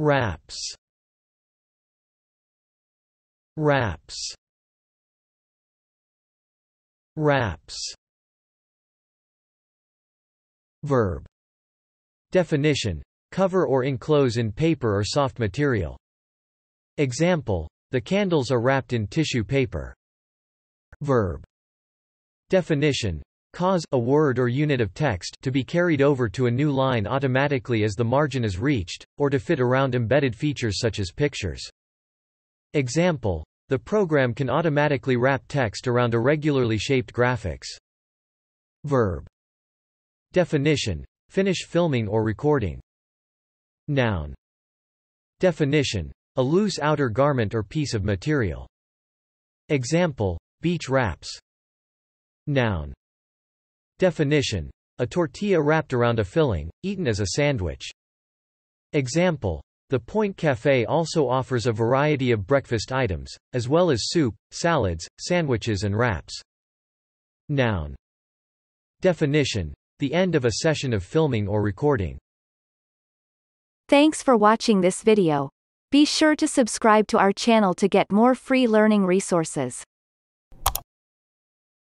Wraps. Wraps. Wraps. Verb Definition cover or enclose in paper or soft material. Example, the candles are wrapped in tissue paper. Verb. Definition, cause a word or unit of text to be carried over to a new line automatically as the margin is reached, or to fit around embedded features such as pictures. Example. The program can automatically wrap text around irregularly shaped graphics. Verb. Definition. Finish filming or recording. Noun. Definition. A loose outer garment or piece of material. Example. Beach wraps. Noun. Definition. A tortilla wrapped around a filling, eaten as a sandwich. Example. The Point Café also offers a variety of breakfast items, as well as soup, salads, sandwiches and wraps. Noun. Definition. The end of a session of filming or recording. Thanks for watching this video. Be sure to subscribe to our channel to get more free learning resources.